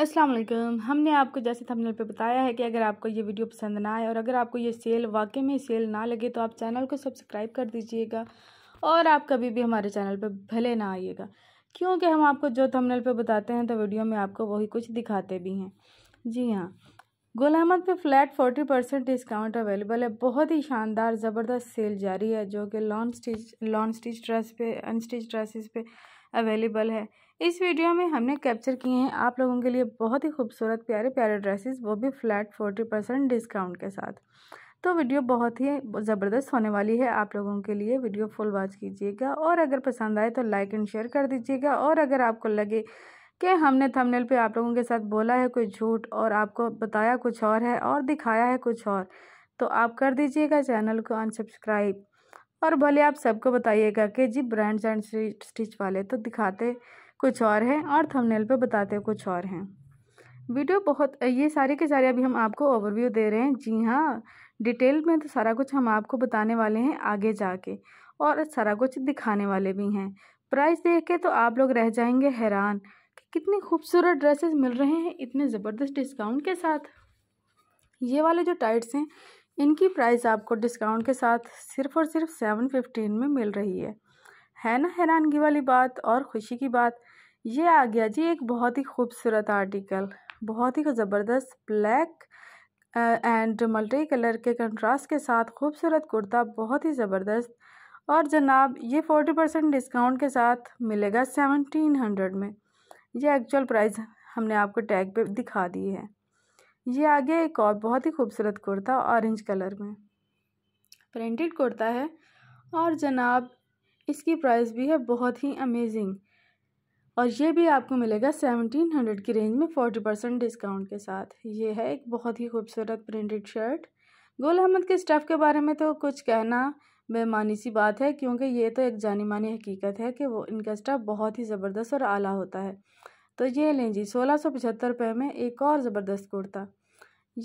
अस्सलाम वालेकुम हमने आपको जैसे थंबनेल पे बताया है कि अगर आपको ये वीडियो पसंद ना आए और अगर आपको ये सेल वाकई में सेल ना लगे तो आप चैनल को सब्सक्राइब कर दीजिएगा और आप कभी भी हमारे चैनल पे भले ना आइएगा क्योंकि हम आपको जो थंबनेल पे बताते हैं तो वीडियो में आपको वही कुछ दिखाते भी हैं जी हाँ गुल अहमद पर flat forty percent discount available है बहुत ही शानदार ज़बरदस्त सेल जारी है जो कि long stitch long stitch dress पे अनस्टिच ड्रेसिस पे अवेलेबल है इस वीडियो में हमने कैप्चर किए हैं आप लोगों के लिए बहुत ही खूबसूरत प्यारे प्यारे ड्रेसेस वो भी फ्लैट फोर्टी परसेंट डिस्काउंट के साथ तो वीडियो बहुत ही ज़बरदस्त होने वाली है आप लोगों के लिए वीडियो फुल वॉच कीजिएगा और अगर पसंद आए तो लाइक एंड शेयर कर दीजिएगा और अगर आपको लगे कि हमने थंबनेल पे आप लोगों के साथ बोला है कोई झूठ और आपको बताया कुछ और है और दिखाया है कुछ और तो आप कर दीजिएगा चैनल को अनसब्सक्राइब और भले आप सबको बताइएगा कि जी ब्रांड्स एंड स्टिच वाले तो दिखाते कुछ और है और थंबनेल पे बताते कुछ और हैं वीडियो बहुत ये सारे के सारे अभी हम आपको ओवरव्यू दे रहे हैं जी हाँ डिटेल में तो सारा कुछ हम आपको बताने वाले हैं आगे जाके और सारा कुछ दिखाने वाले भी हैं प्राइस देख के तो आप लोग रह जाएंगे हैरान कि कितने खूबसूरत ड्रेसेस मिल रहे हैं इतने ज़बरदस्त डिस्काउंट के साथ ये वाले जो टाइट्स हैं इनकी प्राइस आपको डिस्काउंट के साथ सिर्फ़ और सिर्फ सेवन फिफ्टीन में मिल रही है है ना हैरानगी वाली बात और ख़ुशी की बात ये आ गया जी एक बहुत ही खूबसूरत आर्टिकल बहुत ही ज़बरदस्त ब्लैक एंड मल्टी कलर के कंट्रास्ट के साथ खूबसूरत कुर्ता बहुत ही ज़बरदस्त और जनाब ये फोर्टी परसेंट डिस्काउंट के साथ मिलेगा सेवनटीन हंड्रेड में ये एक्चुअल प्राइस हमने आपको टैग पे दिखा दी है ये आगे एक और बहुत ही खूबसूरत कुर्ता ऑरेंज कलर में प्रिंटेड कुर्ता है और जनाब इसकी प्राइस भी है बहुत ही अमेजिंग और ये भी आपको मिलेगा सेवनटीन हंड्रेड की रेंज में फ़ोर्टी परसेंट डिस्काउंट के साथ ये है एक बहुत ही खूबसूरत प्रिंटेड शर्ट गोल अहमद के स्टफ़ के बारे में तो कुछ कहना बेमानी सी बात है क्योंकि ये तो एक जानी मानी हकीकत है कि वो इनका स्टफ़ बहुत ही ज़बरदस्त और आला होता है तो ये लें जी सोलह सौ पचहत्तर रुपये में एक और ज़बरदस्त कुर्ता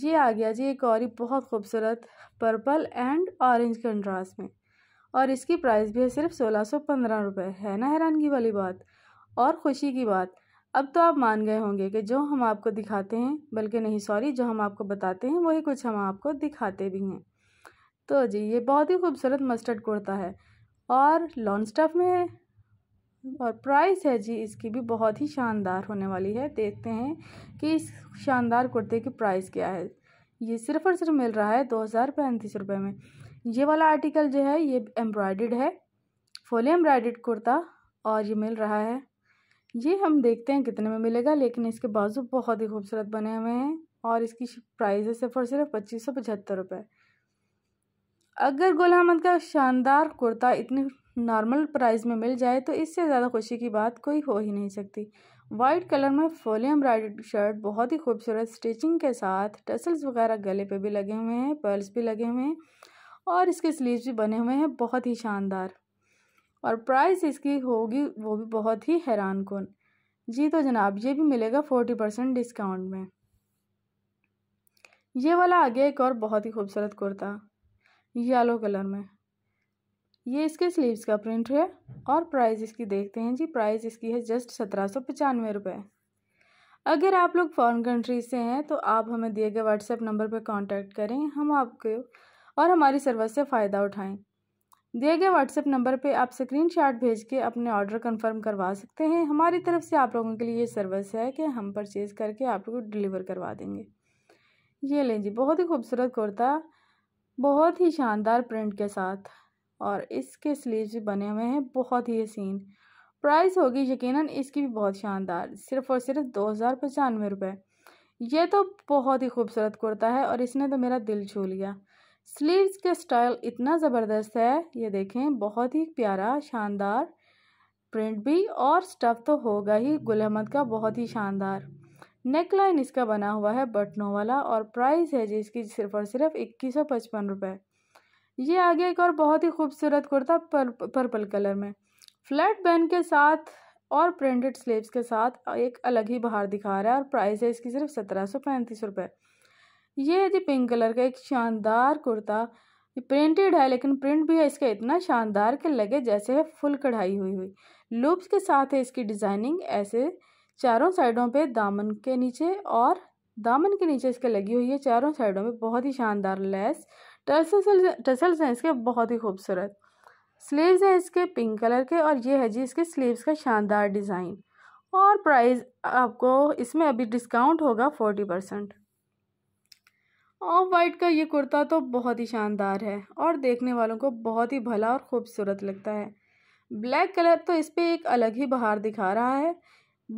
ये आ गया जी एक और ही बहुत खूबसूरत पर्पल एंड ऑरेंज कंट्रास्ट में और इसकी प्राइस भी है सिर्फ सोलह सौ पंद्रह रुपये है ना हैरानगी वाली बात और ख़ुशी की बात अब तो आप मान गए होंगे कि जो हम आपको दिखाते हैं बल्कि नहीं सॉरी जो हम आपको बताते हैं वही कुछ हम आपको दिखाते भी हैं तो जी ये बहुत ही खूबसूरत मस्टर्ड कुर्ता है और लॉन्ग स्टफ में है और प्राइस है जी इसकी भी बहुत ही शानदार होने वाली है देखते हैं कि इस शानदार कुर्ते की प्राइस क्या है ये सिर्फ़ और सिर्फ मिल रहा है दो हज़ार पैंतीस रुपये में ये वाला आर्टिकल जो है ये एम्ब्रॉयड है फुल एम्ब्रॉयड कुर्ता और ये मिल रहा है ये हम देखते हैं कितने में मिलेगा लेकिन इसके बाजू बहुत ही खूबसूरत बने हुए हैं और इसकी प्राइस है सिर्फ और सिर्फ पच्चीस सौ पचहत्तर रुपये अगर गुल अहमद का शानदार कुर्ता इतनी नॉर्मल प्राइस में मिल जाए तो इससे ज़्यादा खुशी की बात कोई हो ही नहीं सकती वाइट कलर में फोली एम्ब्रॉयड शर्ट बहुत ही खूबसूरत स्टिचिंग के साथ टसल्स वगैरह गले पर भी लगे हुए हैं पर्ल्स भी लगे हुए हैं और इसके स्लीव्स भी बने हुए हैं बहुत ही शानदार और प्राइस इसकी होगी वो भी बहुत ही हैरान कन जी तो जनाब ये भी मिलेगा फोर्टी परसेंट डिस्काउंट में ये वाला आ गया एक और बहुत ही खूबसूरत कुर्ता येलो कलर में ये इसके स्लीव्स का प्रिंट है और प्राइस इसकी देखते हैं जी प्राइस इसकी है जस्ट सत्रह सौ पचानवे रुपये अगर आप लोग फॉरेन कंट्री से हैं तो आप हमें दिए गए व्हाट्सएप नंबर पर कांटेक्ट करें हम आपको और हमारी सर्विस से फ़ायदा उठाएं दिए गए व्हाट्सएप नंबर पर आप स्क्रीन शॉट भेज के अपने ऑर्डर कन्फर्म करवा सकते हैं हमारी तरफ से आप लोगों के लिए ये सर्विस है कि हम परचेज़ करके आपको डिलीवर करवा देंगे ये लें जी बहुत ही खूबसूरत कुर्ता बहुत ही शानदार प्रिंट के साथ और इसके स्लीव्स भी बने हुए हैं बहुत ही हसीन प्राइस होगी यकीनन इसकी भी बहुत शानदार सिर्फ और सिर्फ दो हज़ार पचानवे रुपये ये तो बहुत ही खूबसूरत कुर्ता है और इसने तो मेरा दिल छू लिया स्लीव्स का स्टाइल इतना ज़बरदस्त है ये देखें बहुत ही प्यारा शानदार प्रिंट भी और स्टफ़ तो होगा ही गुल अहमद का बहुत ही शानदार नेक लाइन इसका बना हुआ है बटनों वाला और प्राइस है जिसकी सिर्फ और सिर्फ इक्कीस सौ पचपन रुपये ये आगे एक और बहुत ही खूबसूरत कुर्ता पर, पर्पल कलर में फ्लैट बैन के साथ और प्रिंटेड स्लीव्स के साथ एक अलग ही बाहर दिखा रहा है और प्राइस है इसकी सिर्फ सत्रह सौ पैंतीस रुपये ये जी पिंक कलर का एक शानदार कुर्ता प्रिंटेड है लेकिन प्रिंट भी है इसका इतना शानदार के लगे जैसे है फुल कढ़ाई हुई हुई लूप्स के साथ है इसकी डिज़ाइनिंग ऐसे चारों साइडों पे दामन के नीचे और दामन के नीचे इसके लगी हुई है चारों साइडों में बहुत ही शानदार लेस टसल्स टसल्स हैं इसके बहुत ही खूबसूरत स्लीव्स हैं इसके पिंक कलर के और ये है जी इसके स्लीव्स का शानदार डिज़ाइन और प्राइस आपको इसमें अभी डिस्काउंट होगा फोर्टी परसेंट ऑफ वाइट का ये कुर्ता तो बहुत ही शानदार है और देखने वालों को बहुत ही भला और ख़ूबसूरत लगता है ब्लैक कलर तो इस पर एक अलग ही बहार दिखा रहा है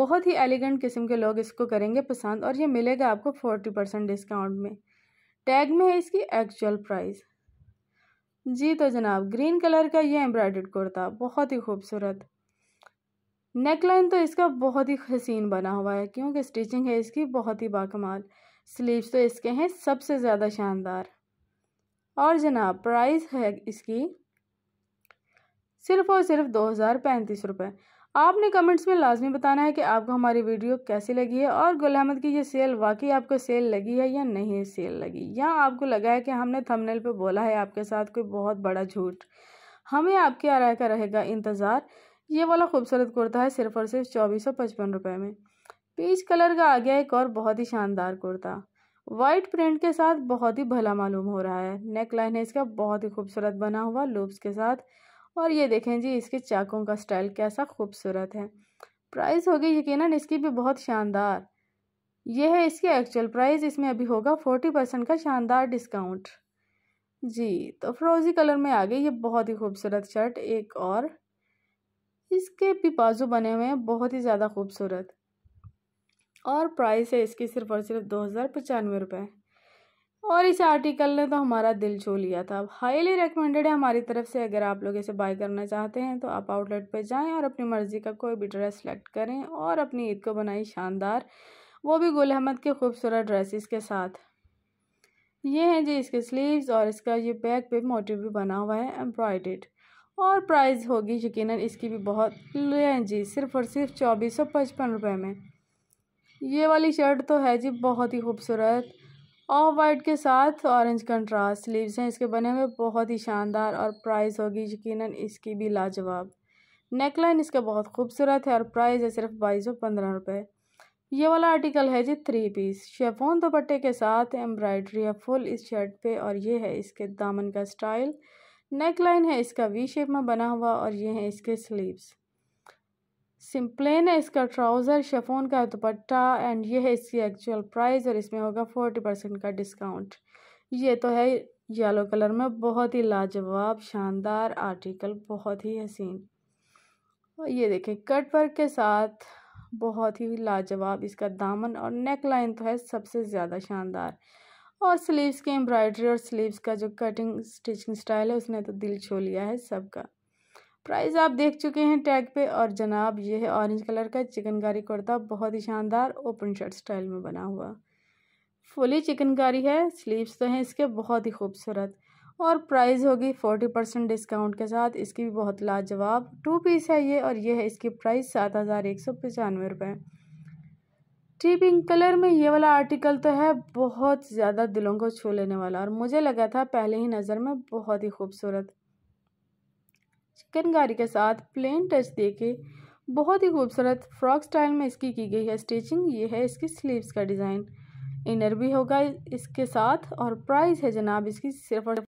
बहुत ही एलिगेंट किस्म के लोग इसको करेंगे पसंद और ये मिलेगा आपको फोर्टी परसेंट डिस्काउंट में टैग में है इसकी एक्चुअल प्राइस जी तो जनाब ग्रीन कलर का ये एम्ब्रॉयड कुर्ता बहुत ही खूबसूरत नेकलाइन तो इसका बहुत ही हसीन बना हुआ है क्योंकि स्टिचिंग है इसकी बहुत ही बाकमाल स्लीव्स तो इसके हैं सबसे ज़्यादा शानदार और जनाब प्राइस है इसकी सिर्फ और सिर्फ दो हज़ार पैंतीस रुपये आपने कमेंट्स में लाजमी बताना है कि आपको हमारी वीडियो कैसी लगी है और गुल अहमद की ये सेल वाकई आपको सेल लगी है या नहीं सेल लगी या आपको लगा है कि हमने थंबनेल पे बोला है आपके साथ कोई बहुत बड़ा झूठ हमें आपकी रहा का रहेगा इंतज़ार ये वाला खूबसूरत कुर्ता है सिर्फ और सिर्फ चौबीस सौ पचपन रुपये में पीच कलर का आ गया एक और बहुत ही शानदार कुर्ता वाइट प्रिंट के साथ बहुत ही भला मालूम हो रहा है नेक लाइन है इसका बहुत ही खूबसूरत बना हुआ लूप्स के साथ और ये देखें जी इसके चाकों का स्टाइल कैसा खूबसूरत है प्राइस होगी यकीनन इसकी भी बहुत शानदार यह है इसकी एक्चुअल प्राइस इसमें अभी होगा फोर्टी परसेंट का शानदार डिस्काउंट जी तो फ्रोजी कलर में आ गई ये बहुत ही खूबसूरत शर्ट एक और इसके भी बाजू बने हुए हैं बहुत ही ज़्यादा खूबसूरत और प्राइस है इसकी सिर्फ और सिर्फ दो हज़ार पचानवे रुपये और इस आर्टिकल ने तो हमारा दिल छू लिया था अब हाईली रिकमेंडेड है हमारी तरफ से अगर आप लोग इसे बाय करना चाहते हैं तो आप आउटलेट पर जाएं और अपनी मर्ज़ी का कोई भी ड्रेस सेलेक्ट करें और अपनी ईद को बनाई शानदार वो भी गुल अहमद के खूबसूरत ड्रेसिस के साथ ये हैं जी इसके स्लीव्स और इसका ये बैक पे मोटिव भी बना हुआ है एम्ब्रॉयडेड और प्राइस होगी यकीनन इसकी भी बहुत लें जी सिर्फ और सिर्फ चौबीस सौ पचपन रुपये में ये वाली शर्ट तो है जी बहुत ही खूबसूरत ऑफ वाइट के साथ ऑरेंज कंट्रास्ट स्लीव्स हैं इसके बने हुए बहुत ही शानदार और प्राइस होगी यकीनन इसकी भी लाजवाब नेकलाइन इसका बहुत खूबसूरत है और प्राइस है सिर्फ बाईस सौ पंद्रह रुपये ये वाला आर्टिकल है जी थ्री पीस शेफोन दुपट्टे के साथ एम्ब्रॉयडरी है फुल इस शर्ट पे और ये है इसके दामन का स्टाइल नेक लाइन है इसका वी शेप में बना हुआ और ये है इसके स्लीव्स सिम्प्लेन है इसका ट्राउज़र शेफोन का दुपट्टा एंड ये है इसकी एक्चुअल प्राइस और इसमें होगा फोर्टी परसेंट का डिस्काउंट ये तो है येलो कलर में बहुत ही लाजवाब शानदार आर्टिकल बहुत ही हसीन और ये देखें कट वर्क के साथ बहुत ही लाजवाब इसका दामन और नेक लाइन तो है सबसे ज़्यादा शानदार और स्लीव्स की एम्ब्रॉयडरी और स्लीव्स का जो कटिंग स्टिचिंग स्टाइल है उसने तो दिल छो लिया है सबका प्राइस आप देख चुके हैं टैग पे और जनाब ये है ऑरेंज कलर का चिकनकारी कुर्ता बहुत ही शानदार ओपन शर्ट स्टाइल में बना हुआ फुली चिकनकारी है स्लीव्स तो हैं इसके बहुत ही खूबसूरत और प्राइस होगी फोर्टी परसेंट डिस्काउंट के साथ इसकी भी बहुत लाजवाब टू पीस है ये और ये है इसकी प्राइस सात हज़ार एक सौ पचानवे रुपये टी पिंक कलर में ये वाला आर्टिकल तो है बहुत ज़्यादा दिलों को छू लेने वाला और मुझे लगा था पहले ही नज़र में बहुत ही खूबसूरत चिकनकारी के साथ प्लेन टच देके बहुत ही खूबसूरत फ्रॉक स्टाइल में इसकी की गई है स्टिचिंग ये है इसकी स्लीव्स का डिज़ाइन इनर भी होगा इसके साथ और प्राइस है जनाब इसकी सिर्फ और